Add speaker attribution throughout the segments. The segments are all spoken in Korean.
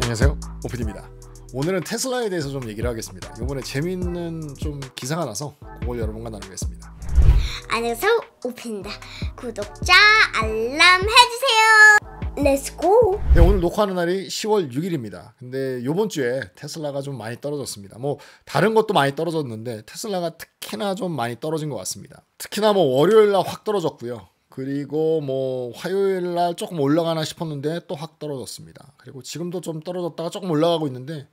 Speaker 1: 안녕하세요 오피디입니다 오늘은 테슬라에 대해서 좀 얘기를 하겠습니다 이번에 재밌는좀 기사가 나서 그걸 여러분과 나누겠습니다 안녕하세요 오피입니다 구독자 알람 해주세요 렛츠고 네, 오늘 녹화하는 날이 10월 6일입니다 근데 요번 주에 테슬라가 좀 많이 떨어졌습니다 뭐 다른 것도 많이 떨어졌는데 테슬라가 특히나 좀 많이 떨어진 것 같습니다 특히나 뭐 월요일 날 확 떨어졌고요 그리고 뭐 화요일 날 조금 올라가나 싶었는데 또 확 떨어졌습니다. 그리고 지금도 좀 떨어졌다가 조금 올라가고 있는데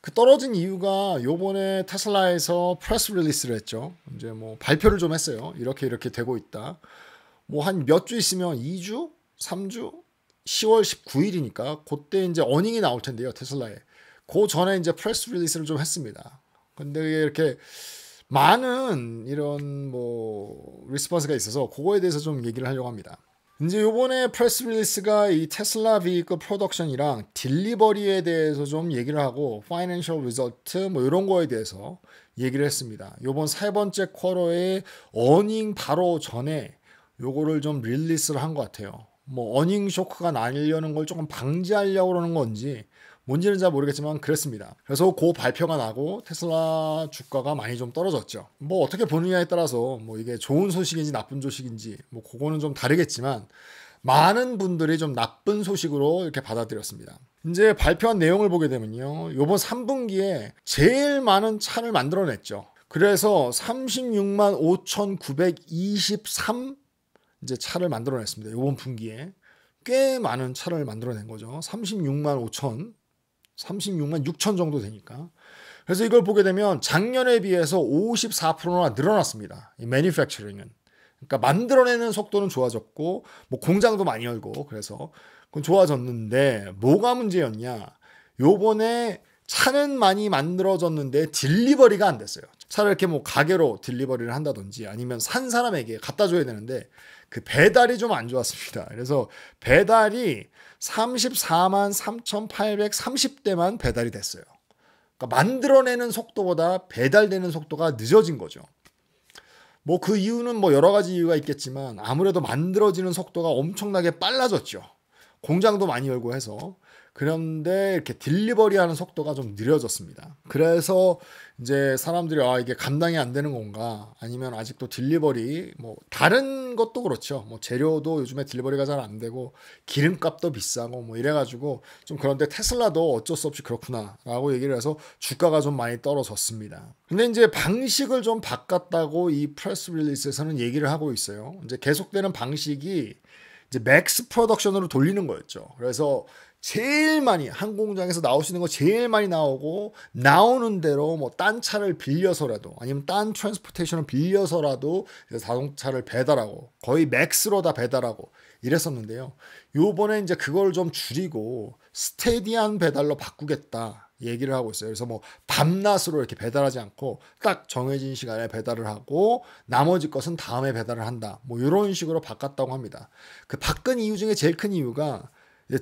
Speaker 1: 그 떨어진 이유가 요번에 테슬라에서 프레스 릴리스를 했죠. 이제 뭐 발표를 좀 했어요. 이렇게 이렇게 되고 있다. 뭐 한 몇 주 있으면 2주, 3주, 10월 19일이니까 그때 이제 어닝이 나올 텐데요. 테슬라에. 그 전에 이제 프레스 릴리스를 좀 했습니다. 근데 이렇게 많은 이런 뭐 리스폰스가 있어서 그거에 대해서 좀 얘기를 하려고 합니다. 이제 요번에 프레스 릴리스가 이 테슬라 비이크 프로덕션이랑 딜리버리에 대해서 좀 얘기를 하고 파이낸셜 리저트 뭐 이런 거에 대해서 얘기를 했습니다. 요번 세 번째 쿼러의 어닝 바로 전에 요거를 좀 릴리스를 한 것 같아요. 뭐 어닝 쇼크가 나려는 걸 조금 방지하려고 그러는 건지 뭔지는 잘 모르겠지만 그랬습니다. 그래서 그 발표가 나고 테슬라 주가가 많이 좀 떨어졌죠. 뭐 어떻게 보느냐에 따라서 뭐 이게 좋은 소식인지 나쁜 소식인지 뭐 그거는 좀 다르겠지만 많은 분들이 좀 나쁜 소식으로 이렇게 받아들였습니다. 이제 발표한 내용을 보게 되면요. 요번 3분기에 제일 많은 차를 만들어냈죠. 그래서 36만 5,923 이제 차를 만들어냈습니다. 요번 분기에 꽤 많은 차를 만들어낸 거죠. 36만 5천 36만 6천 정도 되니까. 그래서 이걸 보게 되면 작년에 비해서 54%나 늘어났습니다. 이 매니팩처링은. 그러니까 만들어내는 속도는 좋아졌고 뭐 공장도 많이 열고 그래서 그건 좋아졌는데 뭐가 문제였냐? 요번에 차는 많이 만들어졌는데 딜리버리가 안 됐어요. 차를 이렇게 뭐 가게로 딜리버리를 한다든지 아니면 산 사람에게 갖다 줘야 되는데 그 배달이 좀 안 좋았습니다. 그래서 배달이 34만 3,830대만 배달이 됐어요. 그러니까 만들어내는 속도보다 배달되는 속도가 늦어진 거죠. 뭐 그 이유는 뭐 여러 가지 이유가 있겠지만 아무래도 만들어지는 속도가 엄청나게 빨라졌죠. 공장도 많이 열고 해서 그런데 이렇게 딜리버리하는 속도가 좀 느려졌습니다. 그래서 이제 사람들이 아 이게 감당이 안 되는 건가 아니면 아직도 딜리버리 뭐 다른 것도 그렇죠. 뭐 재료도 요즘에 딜리버리가 잘 안 되고 기름값도 비싸고 뭐 이래가지고 좀 그런데 테슬라도 어쩔 수 없이 그렇구나라고 얘기를 해서 주가가 좀 많이 떨어졌습니다. 근데 이제 방식을 좀 바꿨다고 이 프레스 릴리스에서는 얘기를 하고 있어요. 이제 계속되는 방식이 이제 맥스 프로덕션으로 돌리는 거였죠. 그래서 제일 많이 한 공장에서 나올 수 있는 거 제일 많이 나오고 나오는 대로 뭐 딴 차를 빌려서라도 아니면 딴 트랜스포테이션을 빌려서라도 자동차를 배달하고 거의 맥스로 다 배달하고 이랬었는데요. 요번에 이제 그걸 좀 줄이고 스테디한 배달로 바꾸겠다 얘기를 하고 있어요. 그래서 뭐 밤낮으로 이렇게 배달하지 않고 딱 정해진 시간에 배달을 하고 나머지 것은 다음에 배달을 한다. 뭐 이런 식으로 바꿨다고 합니다. 그 바꾼 이유 중에 제일 큰 이유가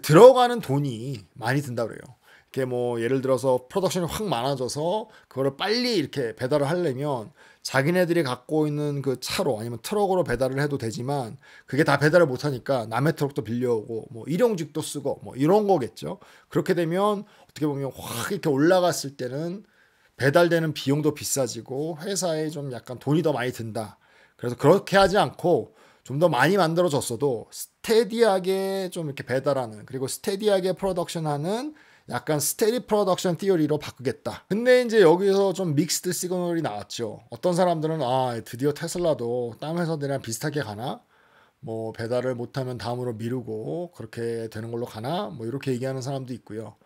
Speaker 1: 들어가는 돈이 많이 든다 그래요. 이게 뭐 예를 들어서 프로덕션이 확 많아져서 그거를 빨리 이렇게 배달을 하려면 자기네들이 갖고 있는 그 차로 아니면 트럭으로 배달을 해도 되지만 그게 다 배달을 못 하니까 남의 트럭도 빌려오고 뭐 일용직도 쓰고 뭐 이런 거겠죠. 그렇게 되면 어떻게 보면 확 이렇게 올라갔을 때는 배달되는 비용도 비싸지고 회사에 좀 약간 돈이 더 많이 든다. 그래서 그렇게 하지 않고 좀더 많이 만들어졌어도 스테디하게 좀 이렇게 배달하는 그리고 스테디하게 프로덕션하는 약간 스테디 프로덕션 티어리로 바꾸겠다. 근데 이제 여기서 좀 믹스드 시그널이 나왔죠. 어떤 사람들은 아 드디어 테슬라도 다른 회사들이랑 비슷하게 가나? 뭐 배달을 못하면 다음으로 미루고 그렇게 되는 걸로 가나? 뭐 이렇게 얘기하는 사람도 있고요.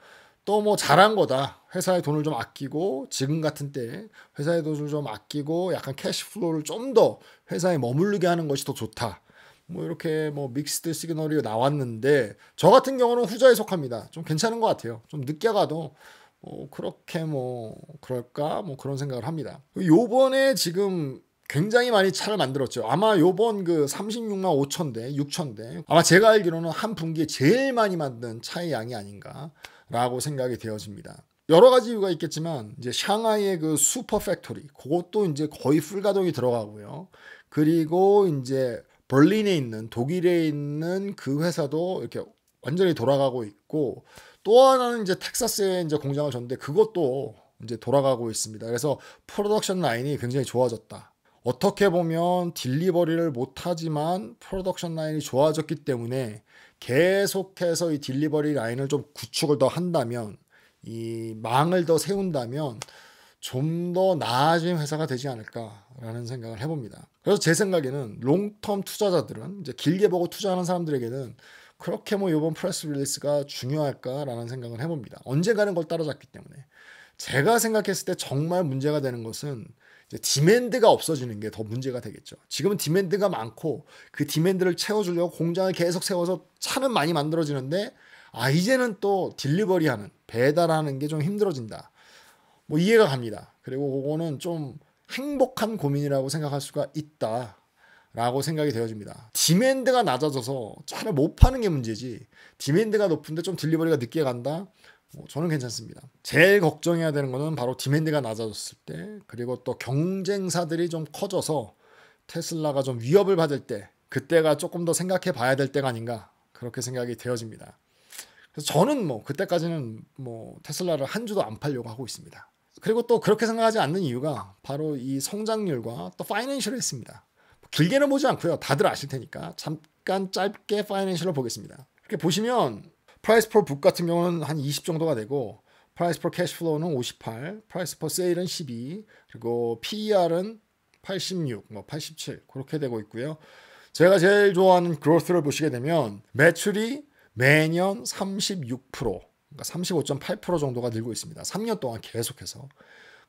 Speaker 1: 또뭐 잘한 거다. 회사에 돈을 좀 아끼고 지금 같은 때에 회사에 돈을 좀 아끼고 약간 캐시플로우를 좀 더 회사에 머무르게 하는 것이 더 좋다. 뭐 이렇게 뭐 믹스드 시그널이 나왔는데 저 같은 경우는 후자에 속합니다. 좀 괜찮은 것 같아요. 좀 늦게 가도 뭐 그렇게 뭐 그럴까 뭐 그런 생각을 합니다. 요번에 지금 굉장히 많이 차를 만들었죠. 아마 요번 그 36만 5천 대, 6천 대 아마 제가 알기로는 한 분기에 제일 많이 만든 차의 양이 아닌가 라고 생각이 되어집니다. 여러 가지 이유가 있겠지만 이제 샹하이의 그 슈퍼 팩토리 그것도 이제 거의 풀 가동이 들어가고요. 그리고 이제 벌린에 있는 독일에 있는 그 회사도 이렇게 완전히 돌아가고 있고 또 하나는 이제 텍사스에 이제 공장을 줬는데 그것도 이제 돌아가고 있습니다. 그래서 프로덕션 라인이 굉장히 좋아졌다. 어떻게 보면 딜리버리를 못하지만 프로덕션 라인이 좋아졌기 때문에 계속해서 이 딜리버리 라인을 좀 구축을 더 한다면 이 망을 더 세운다면 좀 더 나아진 회사가 되지 않을까라는 생각을 해봅니다. 그래서 제 생각에는 롱텀 투자자들은 이제 길게 보고 투자하는 사람들에게는 그렇게 뭐 이번 프레스 릴리스가 중요할까라는 생각을 해봅니다. 언젠가는 걸 따라잡기 때문에 제가 생각했을 때 정말 문제가 되는 것은 디맨드가 없어지는 게 더 문제가 되겠죠. 지금은 디맨드가 많고 그 디맨드를 채워주려고 공장을 계속 세워서 차는 많이 만들어지는데 아 이제는 또 딜리버리하는 배달하는 게 좀 힘들어진다. 뭐 이해가 갑니다. 그리고 그거는 좀 행복한 고민이라고 생각할 수가 있다. 라고 생각이 되어집니다. 디맨드가 낮아져서 차를 못 파는 게 문제지. 디맨드가 높은데 좀 딜리버리가 늦게 간다. 뭐 저는 괜찮습니다. 제일 걱정해야 되는 거는 바로 디맨드가 낮아졌을 때 그리고 또 경쟁사들이 좀 커져서 테슬라가 좀 위협을 받을 때 그때가 조금 더 생각해 봐야 될 때가 아닌가 그렇게 생각이 되어집니다. 그래서 저는 뭐 그때까지는 뭐 테슬라를 한 주도 안 팔려고 하고 있습니다. 그리고 또 그렇게 생각하지 않는 이유가 바로 이 성장률과 또 파이낸셜을 했습니다. 길게는 보지 않고요. 다들 아실 테니까 잠깐 짧게 파이낸셜을 보겠습니다. 이렇게 보시면 프라이스 폴북 같은 경우는 한 20 정도가 되고 프라이스 폴 캐시플로우는 58, 프라이스 폴 세일은 12, 그리고 PER은 86, 뭐 87 그렇게 되고 있고요. 제가 제일 좋아하는 그로스를 보시게 되면 매출이 매년 36%, 그러니까 35.8% 정도가 늘고 있습니다. 3년 동안 계속해서.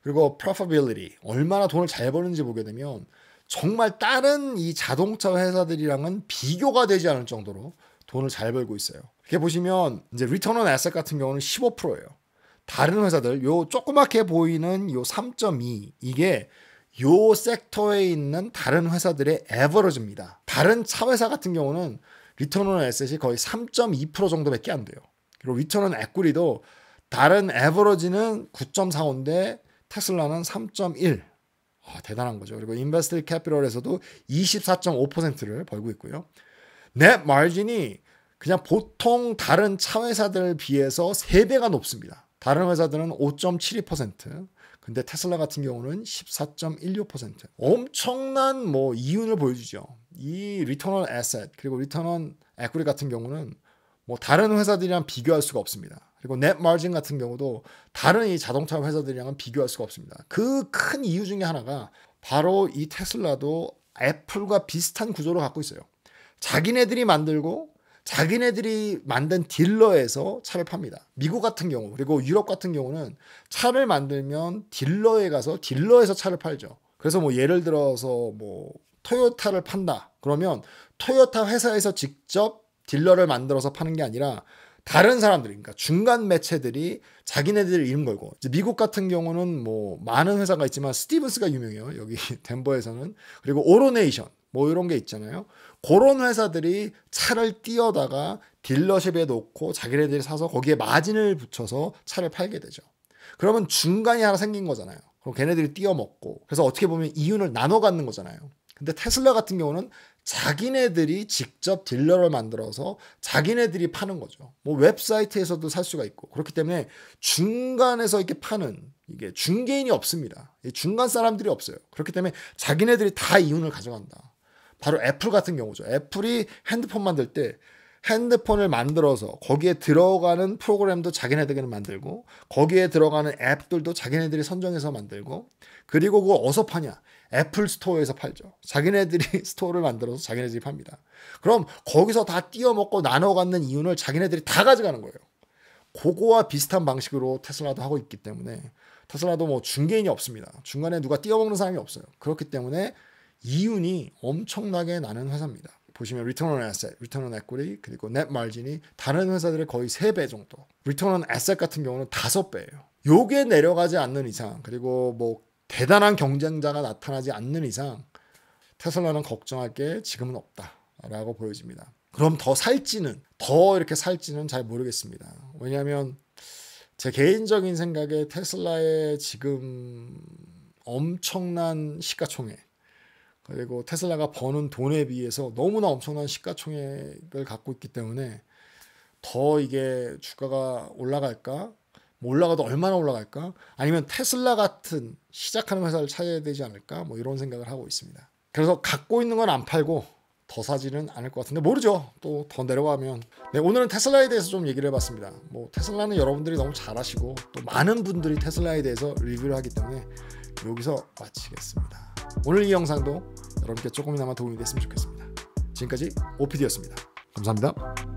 Speaker 1: 그리고 profitability, 얼마나 돈을 잘 버는지 보게 되면 정말 다른 이 자동차 회사들이랑은 비교가 되지 않을 정도로 돈을 잘 벌고 있어요. 이렇게 보시면 이제 리턴 온 에셋 같은 경우는 15%예요. 다른 회사들 요 조그맣게 보이는 요 3.2 이게 요 섹터에 있는 다른 회사들의 에버러지입니다. 다른 차 회사 같은 경우는 리턴 온 에셋이 거의 3.2% 정도밖에 안 돼요. 그리고 리턴 온 에꾸리도 다른 에버러지는 9.45인데 테슬라는 3.1. 아, 대단한 거죠. 그리고 인베스트 캐피럴에서도 24.5%를 벌고 있고요. 넷 마진이 그냥 보통 다른 차 회사들 비해서 3배가 높습니다. 다른 회사들은 5.72%, 근데 테슬라 같은 경우는 14.16%. 엄청난 뭐 이윤을 보여주죠. 이 리턴 온 에셋 그리고 리턴 온 에쿠리 같은 경우는 뭐 다른 회사들이랑 비교할 수가 없습니다. 그리고 넷 마진 같은 경우도 다른 이 자동차 회사들이랑은 비교할 수가 없습니다. 그 큰 이유 중에 하나가 바로 이 테슬라도 애플과 비슷한 구조를 갖고 있어요. 자기네들이 만들고 자기네들이 만든 딜러에서 차를 팝니다. 미국 같은 경우 그리고 유럽 같은 경우는 차를 만들면 딜러에 가서 딜러에서 차를 팔죠. 그래서 뭐 예를 들어서 뭐 토요타를 판다. 그러면 토요타 회사에서 직접 딜러를 만들어서 파는 게 아니라 다른 사람들, 그러니까 중간 매체들이 자기네들 이름 걸고 미국 같은 경우는 뭐 많은 회사가 있지만 스티븐스가 유명해요 여기 덴버에서는 그리고 오로네이션 뭐 이런 게 있잖아요 그런 회사들이 차를 띄어다가 딜러십에 놓고 자기네들이 사서 거기에 마진을 붙여서 차를 팔게 되죠. 그러면 중간이 하나 생긴 거잖아요. 그럼 걔네들이 띄어먹고 그래서 어떻게 보면 이윤을 나눠 갖는 거잖아요. 근데 테슬라 같은 경우는 자기네들이 직접 딜러를 만들어서 자기네들이 파는 거죠. 뭐 웹사이트에서도 살 수가 있고 그렇기 때문에 중간에서 이렇게 파는 이게 중개인이 없습니다. 중간 사람들이 없어요. 그렇기 때문에 자기네들이 다 이윤을 가져간다. 바로 애플 같은 경우죠. 애플이 핸드폰 만들 때 핸드폰을 만들어서 거기에 들어가는 프로그램도 자기네들이 에 만들고 거기에 들어가는 앱들도 자기네들이 선정해서 만들고 그리고 그거 어디서 파냐? 애플 스토어에서 팔죠. 자기네들이 스토어를 만들어서 자기네들이 팝니다. 그럼 거기서 다 띄어먹고 나눠 갖는 이윤을 자기네들이 다 가져가는 거예요. 그거와 비슷한 방식으로 테슬라도 하고 있기 때문에 테슬라도 뭐 중개인이 없습니다. 중간에 누가 띄어먹는 사람이 없어요. 그렇기 때문에 이윤이 엄청나게 나는 회사입니다. 보시면 리턴 온 에셋, 리턴 온 에쿼리, 그리고 넷 마진이 다른 회사들의 거의 3배 정도. 리턴 온 에셋 같은 경우는 5배예요. 요게 내려가지 않는 이상, 그리고 뭐 대단한 경쟁자가 나타나지 않는 이상 테슬라는 걱정할 게 지금은 없다라고 보여집니다. 그럼 더 살지는 더 이렇게 살지는 잘 모르겠습니다. 왜냐하면 제 개인적인 생각에 테슬라의 지금 엄청난 시가총액 그리고 테슬라가 버는 돈에 비해서 너무나 엄청난 시가총액을 갖고 있기 때문에 더 이게 주가가 올라갈까? 뭐 올라가도 얼마나 올라갈까? 아니면 테슬라 같은 시작하는 회사를 찾아야 되지 않을까? 뭐 이런 생각을 하고 있습니다. 그래서 갖고 있는 건 안 팔고 더 사지는 않을 것 같은데 모르죠. 또 더 내려가면. 네, 오늘은 테슬라에 대해서 좀 얘기를 해봤습니다. 뭐 테슬라는 여러분들이 너무 잘아시고또 많은 분들이 테슬라에 대해서 리뷰를 하기 때문에 여기서 마치겠습니다. 오늘 이 영상도 여러분께 조금이나마 도움이 됐으면 좋겠습니다. 지금까지 오피디였습니다. 감사합니다.